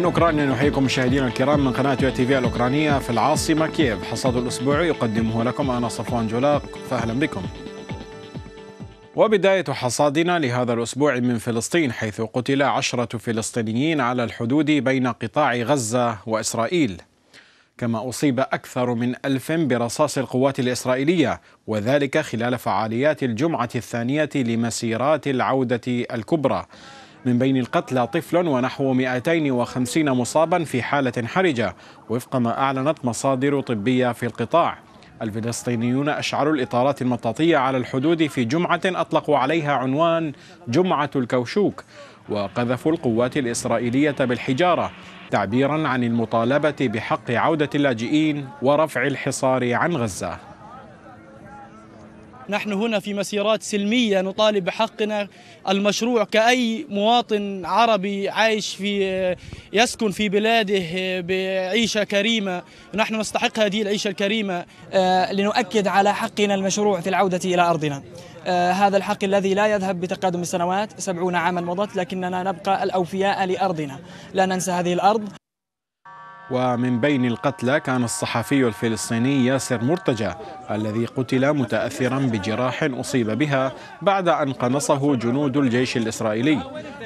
من أوكرانيا نحييكم مشاهدينا الكرام من قناة تي في الأوكرانية في العاصمة كييف حصاد الاسبوع يقدمه لكم أنا صفوان جولاق فأهلا بكم وبداية حصادنا لهذا الأسبوع من فلسطين حيث قتل عشرة فلسطينيين على الحدود بين قطاع غزة وإسرائيل كما أصيب أكثر من ألف برصاص القوات الإسرائيلية وذلك خلال فعاليات الجمعة الثانية لمسيرات العودة الكبرى من بين القتلى طفل ونحو 250 مصابا في حالة حرجة وفق ما أعلنت مصادر طبية في القطاع الفلسطينيون أشعلوا الإطارات المطاطية على الحدود في جمعة أطلقوا عليها عنوان جمعة الكوشوك وقذفوا القوات الإسرائيلية بالحجارة تعبيرا عن المطالبة بحق عودة اللاجئين ورفع الحصار عن غزة نحن هنا في مسيرات سلمية نطالب بحقنا المشروع كأي مواطن عربي عايش في يسكن في بلاده بعيشة كريمة نحن نستحق هذه العيشة الكريمة آه، لنؤكد على حقنا المشروع في العودة إلى أرضنا آه، هذا الحق الذي لا يذهب بتقادم السنوات سبعون عاما مضت لكننا نبقى الأوفياء لأرضنا لا ننسى هذه الأرض ومن بين القتلى كان الصحفي الفلسطيني ياسر مرتجى الذي قتل متأثرا بجراح أصيب بها بعد أن قنصه جنود الجيش الإسرائيلي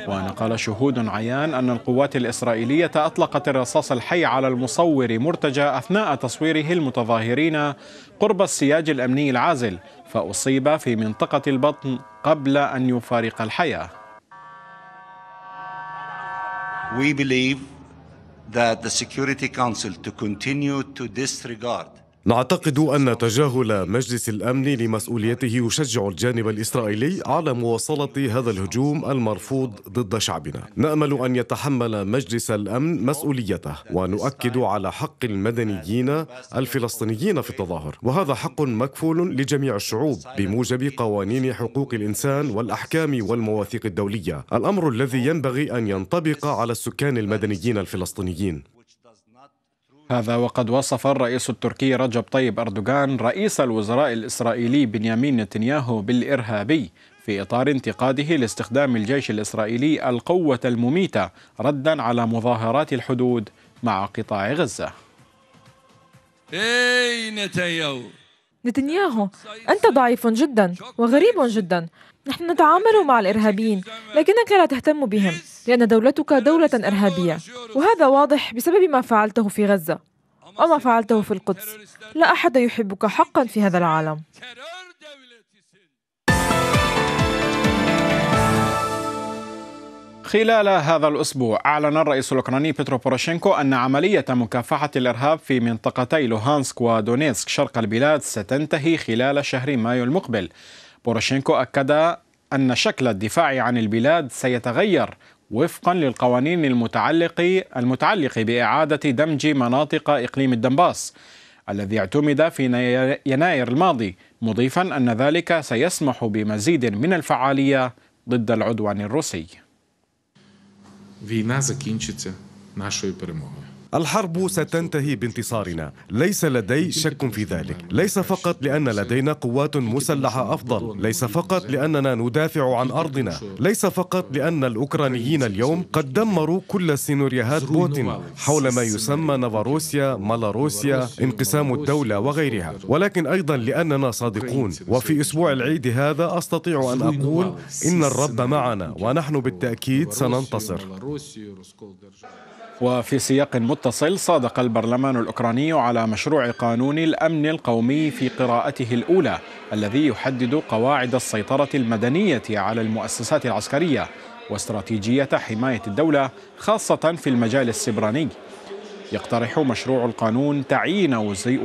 ونقل شهود عيان أن القوات الإسرائيلية أطلقت الرصاص الحي على المصور مرتجى أثناء تصويره المتظاهرين قرب السياج الأمني العازل فأصيب في منطقة البطن قبل أن يفارق الحياة We believe that the Security Council to continue to disregard نعتقد أن تجاهل مجلس الأمن لمسؤوليته يشجع الجانب الإسرائيلي على مواصلة هذا الهجوم المرفوض ضد شعبنا نأمل أن يتحمل مجلس الأمن مسؤوليته ونؤكد على حق المدنيين الفلسطينيين في التظاهر وهذا حق مكفول لجميع الشعوب بموجب قوانين حقوق الإنسان والأحكام والمواثيق الدولية الأمر الذي ينبغي أن ينطبق على السكان المدنيين الفلسطينيين هذا وقد وصف الرئيس التركي رجب طيب أردوغان رئيس الوزراء الإسرائيلي بنيامين نتنياهو بالإرهابي في إطار انتقاده لاستخدام الجيش الإسرائيلي القوة المميتة ردا على مظاهرات الحدود مع قطاع غزة نتنياهو أنت ضعيف جدا وغريب جدا نحن نتعامل مع الإرهابيين لكنك لا تهتم بهم لأن دولتك دولة إرهابية وهذا واضح بسبب ما فعلته في غزة وما فعلته في القدس لا أحد يحبك حقا في هذا العالم خلال هذا الأسبوع أعلن الرئيس الأوكراني بيترو بوروشينكو أن عملية مكافحة الإرهاب في منطقتي لوهانسك ودونيسك شرق البلاد ستنتهي خلال شهر مايو المقبل بوروشينكو أكد أن شكل الدفاع عن البلاد سيتغير وفقا للقوانين المتعلقة المتعلق بإعادة دمج مناطق إقليم الدنباس الذي اعتمد في يناير الماضي مضيفا أن ذلك سيسمح بمزيد من الفعالية ضد العدوان الروسي. Війна закінчиться нашою перемогою. الحرب ستنتهي بانتصارنا ليس لدي شك في ذلك ليس فقط لأن لدينا قوات مسلحة أفضل ليس فقط لأننا ندافع عن أرضنا ليس فقط لأن الأوكرانيين اليوم قد دمروا كل سيناريوهات بوتين حول ما يسمى نفاروسيا مالاروسيا انقسام الدولة وغيرها ولكن أيضا لأننا صادقون وفي أسبوع العيد هذا أستطيع أن أقول إن الرب معنا ونحن بالتأكيد سننتصر وفي سياق متصل صادق البرلمان الأوكراني على مشروع قانون الأمن القومي في قراءته الأولى الذي يحدد قواعد السيطرة المدنية على المؤسسات العسكرية واستراتيجية حماية الدولة خاصة في المجال السبراني يقترح مشروع القانون تعيين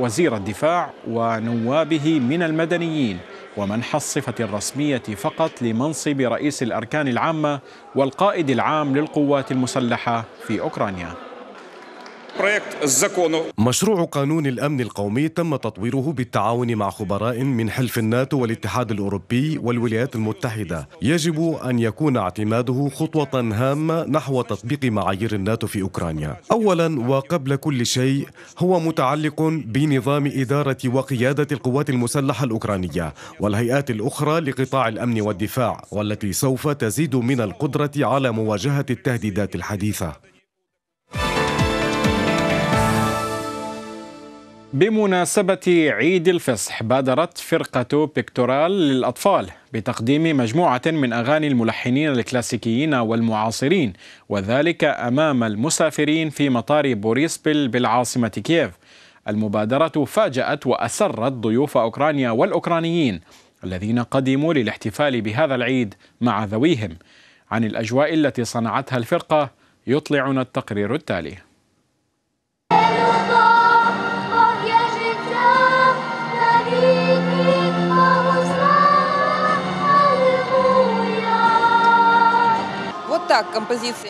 وزير الدفاع ونوابه من المدنيين ومنح الصفة الرسمية فقط لمنصب رئيس الأركان العامة والقائد العام للقوات المسلحة في أوكرانيا مشروع قانون الأمن القومي تم تطويره بالتعاون مع خبراء من حلف الناتو والاتحاد الأوروبي والولايات المتحدة يجب أن يكون اعتماده خطوة هامة نحو تطبيق معايير الناتو في أوكرانيا أولا وقبل كل شيء هو متعلق بنظام إدارة وقيادة القوات المسلحة الأوكرانية والهيئات الأخرى لقطاع الأمن والدفاع والتي سوف تزيد من القدرة على مواجهة التهديدات الحديثة بمناسبة عيد الفصح بادرت فرقة بيكتورال للأطفال بتقديم مجموعة من أغاني الملحنين الكلاسيكيين والمعاصرين وذلك أمام المسافرين في مطار بوريسبل بالعاصمة كييف المبادرة فاجأت وأسرت ضيوف أوكرانيا والأوكرانيين الذين قدموا للاحتفال بهذا العيد مع ذويهم عن الأجواء التي صنعتها الفرقة يطلعنا التقرير التالي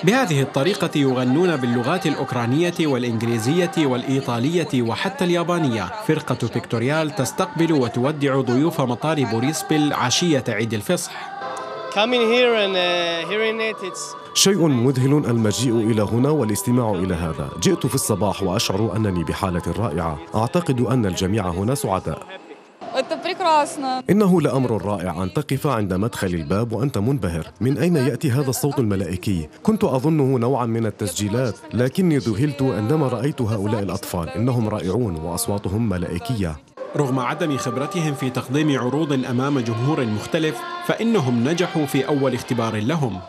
بهذه الطريقة يغنون باللغات الأوكرانية والإنجليزية والإيطالية وحتى اليابانية فرقة فيكتوريال تستقبل وتودع ضيوف مطار بوريسبل عشية عيد الفصح uh, شيء مذهل المجيء إلى هنا والاستماع إلى هذا جئت في الصباح وأشعر أنني بحالة رائعة أعتقد أن الجميع هنا سعداء كراسنا إنه لأمر رائع أن تقف عند مدخل الباب وأنت منبهر من أين يأتي هذا الصوت الملائكي؟ كنت أظنه نوعا من التسجيلات لكني ذهلت عندما رأيت هؤلاء الأطفال إنهم رائعون وأصواتهم ملائكية رغم عدم خبرتهم في تقديم عروض أمام جمهور مختلف فإنهم نجحوا في أول اختبار لهم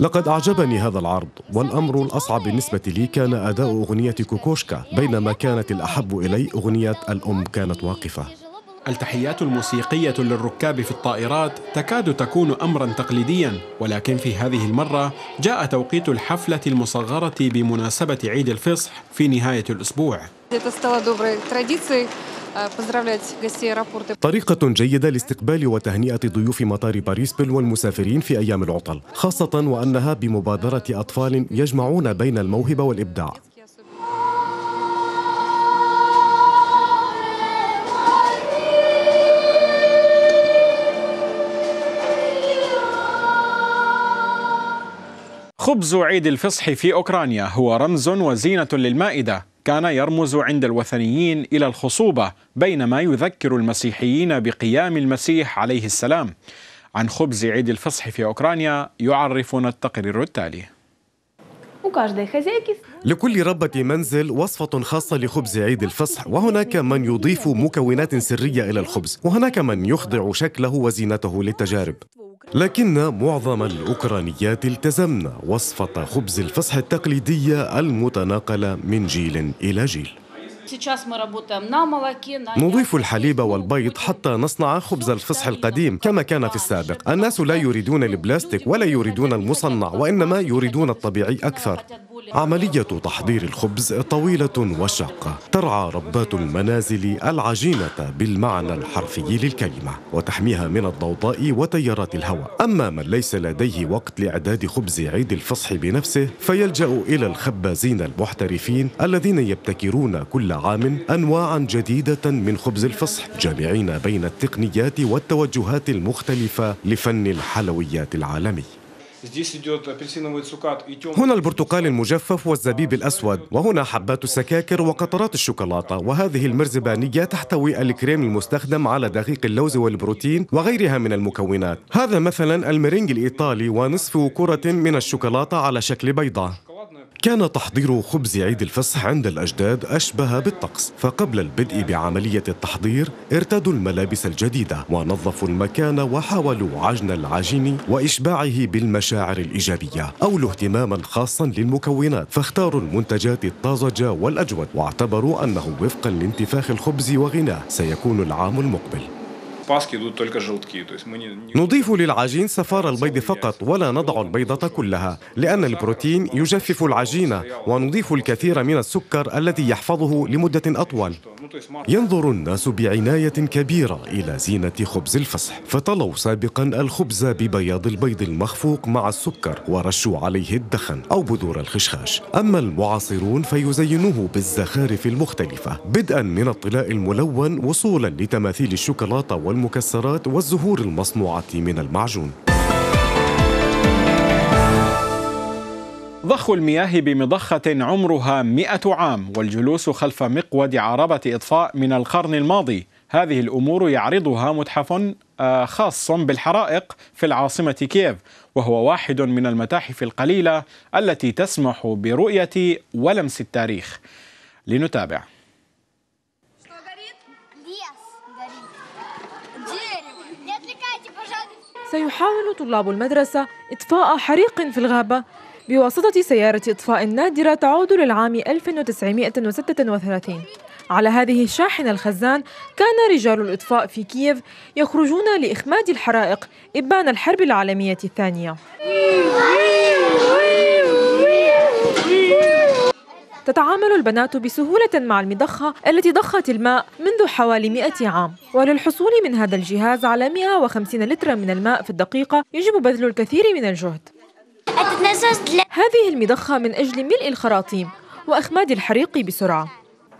لقد أعجبني هذا العرض والأمر الأصعب بالنسبة لي كان أداء أغنية كوكوشكا بينما كانت الأحب إلي أغنية الأم كانت واقفة التحيات الموسيقية للركاب في الطائرات تكاد تكون أمرا تقليديا ولكن في هذه المرة جاء توقيت الحفلة المصغرة بمناسبة عيد الفصح في نهاية الأسبوع Это стало доброй традицией э, طريقة جيدة لاستقبال وتهنئة ضيوف مطار باريس والمسافرين في أيام العطل خاصة وأنها بمبادرة أطفال يجمعون بين الموهبة والإبداع خبز عيد الفصح في أوكرانيا هو رمز وزينة للمائدة كان يرمز عند الوثنيين الى الخصوبه بينما يذكر المسيحيين بقيام المسيح عليه السلام. عن خبز عيد الفصح في اوكرانيا يعرفنا التقرير التالي. لكل ربة منزل وصفة خاصة لخبز عيد الفصح وهناك من يضيف مكونات سرية إلى الخبز وهناك من يخضع شكله وزينته للتجارب لكن معظم الأوكرانيات التزمن وصفة خبز الفصح التقليدية المتناقلة من جيل إلى جيل نضيف الحليب والبيض حتى نصنع خبز الفصح القديم كما كان في السابق الناس لا يريدون البلاستيك ولا يريدون المصنع وإنما يريدون الطبيعي أكثر عملية تحضير الخبز طويلة وشاقة ترعى ربات المنازل العجينة بالمعنى الحرفي للكلمة وتحميها من الضوضاء وتيارات الهواء أما من ليس لديه وقت لإعداد خبز عيد الفصح بنفسه فيلجأ إلى الخبازين المحترفين الذين يبتكرون كل عام أنواعا جديدة من خبز الفصح جامعين بين التقنيات والتوجهات المختلفة لفن الحلويات العالمي هنا البرتقال المجفف والزبيب الأسود وهنا حبات السكاكر وقطرات الشوكولاتة وهذه المرزبانية تحتوي الكريم المستخدم على دقيق اللوز والبروتين وغيرها من المكونات هذا مثلا المرينج الإيطالي ونصف كرة من الشوكولاتة على شكل بيضة كان تحضير خبز عيد الفصح عند الأجداد أشبه بالطقس فقبل البدء بعملية التحضير ارتدوا الملابس الجديدة ونظفوا المكان وحاولوا عجن العجين وإشباعه بالمشاعر الإيجابية أولوا اهتماما خاصا للمكونات فاختاروا المنتجات الطازجة والأجود واعتبروا أنه وفقا لانتفاخ الخبز وغناه سيكون العام المقبل نضيف للعجين صفار البيض فقط ولا نضع البيضة كلها لأن البروتين يجفف العجينة ونضيف الكثير من السكر الذي يحفظه لمدة أطول ينظر الناس بعناية كبيرة إلى زينة خبز الفصح فطلوا سابقا الخبز ببياض البيض المخفوق مع السكر ورشوا عليه الدخن أو بذور الخشخاش أما المعاصرون فيزينوه بالزخارف المختلفة بدءا من الطلاء الملون وصولا لتماثيل الشوكولاتة والمختلفة المكسرات والزهور المصنوعة من المعجون ضخ المياه بمضخة عمرها مئة عام والجلوس خلف مقود عربة إطفاء من القرن الماضي هذه الأمور يعرضها متحف آه، خاص بالحرائق في العاصمة كييف وهو واحد من المتاحف القليلة التي تسمح برؤية ولمس التاريخ لنتابع سيحاول طلاب المدرسة إطفاء حريق في الغابة بواسطة سيارة إطفاء نادرة تعود للعام 1936 على هذه الشاحنة الخزان كان رجال الإطفاء في كييف يخرجون لإخماد الحرائق إبان الحرب العالمية الثانية تتعامل البنات بسهولة مع المضخة التي ضخت الماء منذ حوالي 100 عام وللحصول من هذا الجهاز على 150 لترا من الماء في الدقيقة يجب بذل الكثير من الجهد هذه المضخة من أجل ملء الخراطيم وإخماد الحريق بسرعة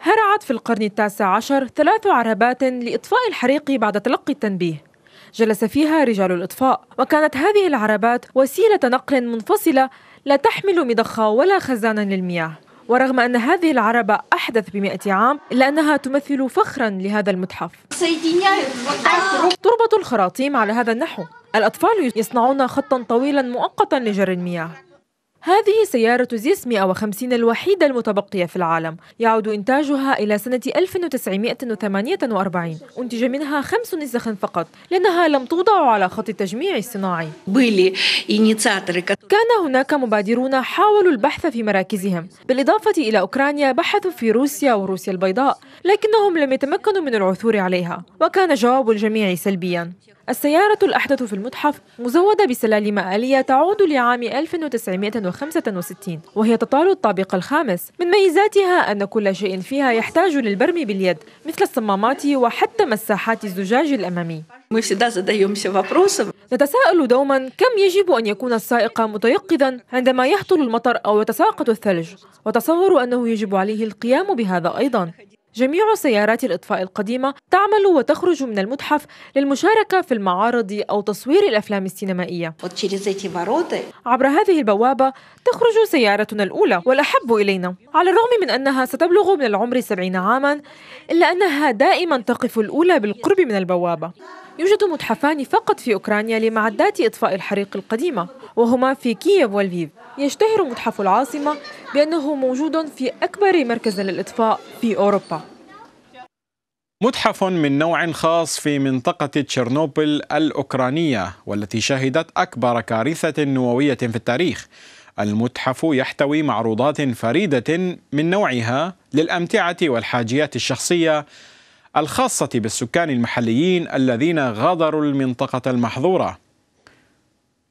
هرعت في القرن التاسع عشر ثلاث عربات لإطفاء الحريق بعد تلقي التنبيه جلس فيها رجال الإطفاء وكانت هذه العربات وسيلة نقل منفصلة لا تحمل مضخة ولا خزانا للمياه ورغم أن هذه العربة أحدث بمئة عام إلا أنها تمثل فخرا لهذا المتحف تربط الخراطيم على هذا النحو الأطفال يصنعون خطا طويلا مؤقتا لجر المياه هذه سيارة زيس 150 الوحيدة المتبقية في العالم يعود إنتاجها إلى سنة 1948 أنتج منها خمس نسخ فقط لأنها لم توضع على خط التجميع الصناعي كان هناك مبادرون حاولوا البحث في مراكزهم بالإضافة إلى أوكرانيا بحثوا في روسيا وروسيا البيضاء لكنهم لم يتمكنوا من العثور عليها وكان جواب الجميع سلبيا السيارة الأحدث في المتحف مزودة بسلالم آلية تعود لعام 1965 وهي تطال الطابق الخامس من ميزاتها أن كل شيء فيها يحتاج للبرم باليد مثل الصمامات وحتى مساحات الزجاج الأمامي نتساءل دوما كم يجب أن يكون السائق متيقظا عندما يهطل المطر أو يتساقط الثلج وتصور أنه يجب عليه القيام بهذا أيضا جميع سيارات الإطفاء القديمة تعمل وتخرج من المتحف للمشاركة في المعارض أو تصوير الأفلام السينمائية عبر هذه البوابة تخرج سيارتنا الأولى والأحب إلينا على الرغم من أنها ستبلغ من العمر سبعين عاما إلا أنها دائما تقف الأولى بالقرب من البوابة يوجد متحفان فقط في أوكرانيا لمعدات إطفاء الحريق القديمة وهما في كييف والفيف يشتهر متحف العاصمة بأنه موجود في أكبر مركز للإطفاء في أوروبا متحف من نوع خاص في منطقة تشيرنوبل الأوكرانية والتي شهدت أكبر كارثة نووية في التاريخ المتحف يحتوي معروضات فريدة من نوعها للأمتعة والحاجيات الشخصية الخاصة بالسكان المحليين الذين غادروا المنطقة المحظورة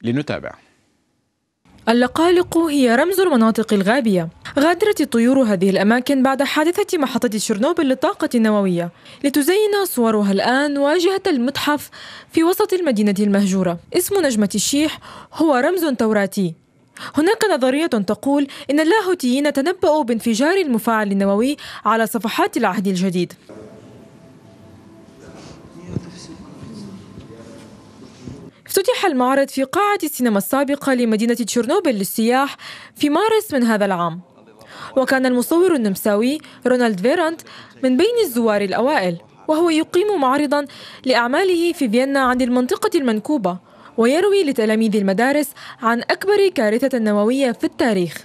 لنتابع اللقالق هي رمز المناطق الغابية غادرت الطيور هذه الأماكن بعد حادثة محطة شرنوبل للطاقة النووية لتزين صورها الآن واجهة المتحف في وسط المدينة المهجورة اسم نجمة الشيح هو رمز توراتي هناك نظرية تقول إن اللاهوتيين تنبأوا بانفجار المفاعل النووي على صفحات العهد الجديد افتتح المعرض في قاعة السينما السابقة لمدينة تشيرنوبل للسياح في مارس من هذا العام وكان المصور النمساوي رونالد فيرانت من بين الزوار الأوائل وهو يقيم معرضا لأعماله في فيينا عن المنطقة المنكوبة ويروي لتلاميذ المدارس عن أكبر كارثة نووية في التاريخ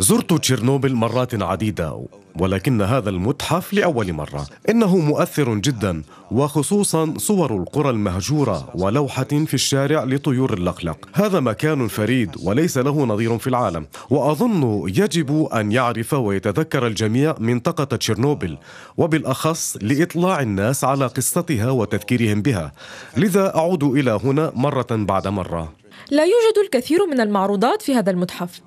زرت تشيرنوبل مرات عديدة ولكن هذا المتحف لأول مرة إنه مؤثر جدا وخصوصا صور القرى المهجورة ولوحة في الشارع لطيور اللقلق هذا مكان فريد وليس له نظير في العالم وأظن يجب أن يعرف ويتذكر الجميع منطقة تشيرنوبل وبالأخص لإطلاع الناس على قصتها وتذكيرهم بها لذا أعود إلى هنا مرة بعد مرة لا يوجد الكثير من المعروضات في هذا المتحف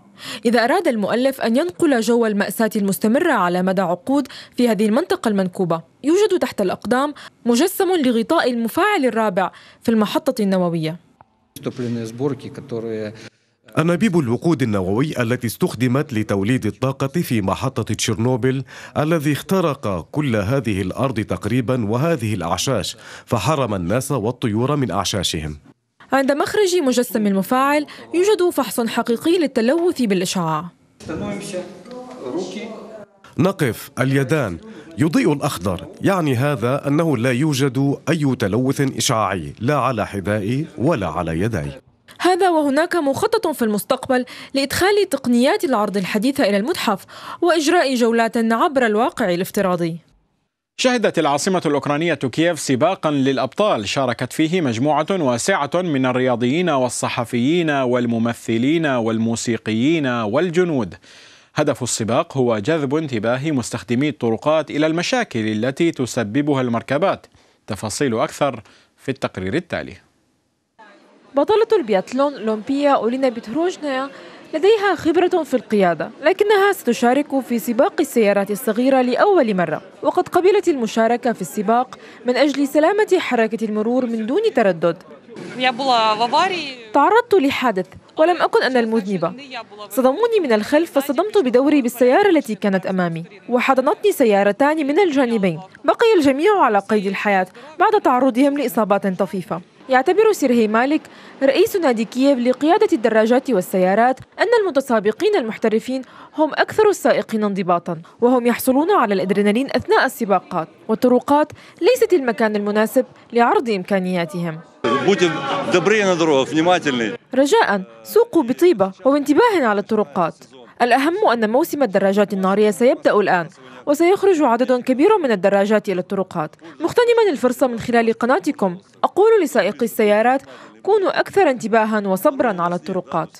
إذا أراد المؤلف أن ينقل جو المأساة المستمرة على مدى عقود في هذه المنطقة المنكوبة يوجد تحت الأقدام مجسم لغطاء المفاعل الرابع في المحطة النووية أنابيب الوقود النووي التي استخدمت لتوليد الطاقة في محطة تشيرنوبل الذي اخترق كل هذه الأرض تقريبا وهذه الأعشاش فحرم الناس والطيور من أعشاشهم عند مخرج مجسم المفاعل يوجد فحص حقيقي للتلوث بالإشعاع نقف اليدان يضيء الأخضر يعني هذا أنه لا يوجد أي تلوث إشعاعي لا على حذائي ولا على يدي هذا وهناك مخطط في المستقبل لإدخال تقنيات العرض الحديثة إلى المتحف وإجراء جولات عبر الواقع الافتراضي شهدت العاصمة الأوكرانية كييف سباقا للأبطال شاركت فيه مجموعة واسعة من الرياضيين والصحفيين والممثلين والموسيقيين والجنود هدف السباق هو جذب انتباه مستخدمي الطرقات إلى المشاكل التي تسببها المركبات تفاصيل أكثر في التقرير التالي بطلة البياتلون لومبيا أولينا بيتروجنيا لديها خبرة في القيادة لكنها ستشارك في سباق السيارات الصغيرة لأول مرة وقد قبلت المشاركة في السباق من أجل سلامة حركة المرور من دون تردد تعرضت لحادث ولم أكن أنا المذنبة صدموني من الخلف فصدمت بدوري بالسيارة التي كانت أمامي وحضنتني سيارتان من الجانبين بقي الجميع على قيد الحياة بعد تعرضهم لإصابات طفيفة يعتبر سيرهي مالك رئيس نادي كييف لقيادة الدراجات والسيارات أن المتسابقين المحترفين هم أكثر السائقين انضباطا وهم يحصلون على الأدرينالين أثناء السباقات والطرقات ليست المكان المناسب لعرض إمكانياتهم رجاء سوقوا بطيبة وبانتباه على الطرقات الأهم أن موسم الدراجات النارية سيبدأ الآن وسيخرج عدد كبير من الدراجات إلى الطرقات مغتنما الفرصة من خلال قناتكم أقول لسائقي السيارات كونوا أكثر انتباها وصبرا على الطرقات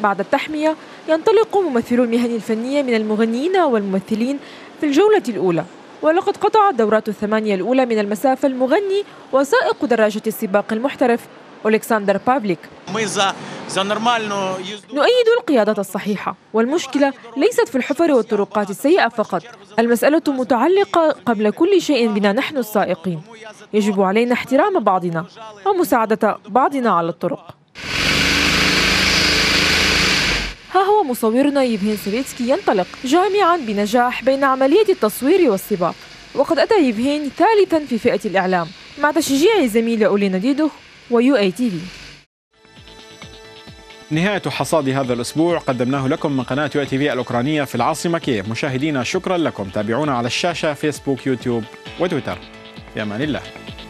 بعد التحمية ينطلق ممثلو المهن الفنية من المغنيين والممثلين في الجولة الأولى ولقد قطع الدورات الثمانية الأولى من المسافة المغني وسائق دراجة السباق المحترف ألكسندر بافليك نؤيد القيادة الصحيحة والمشكلة ليست في الحفر والطرقات السيئة فقط المسألة متعلقة قبل كل شيء بنا نحن السائقين يجب علينا احترام بعضنا ومساعدة بعضنا على الطرق ها هو مصورنا يفهين سريتسكي ينطلق جامعا بنجاح بين عملية التصوير والسباق وقد أتى يفهين ثالثا في فئة الإعلام مع تشجيع زميلة أولينا ديدوخ ويو اي تي في نهاية حصاد هذا الأسبوع قدمناه لكم من قناة يو اي تي في الأوكرانية في العاصمة كييف مشاهدينا شكرا لكم تابعونا على الشاشة فيسبوك يوتيوب وتويتر في أمان الله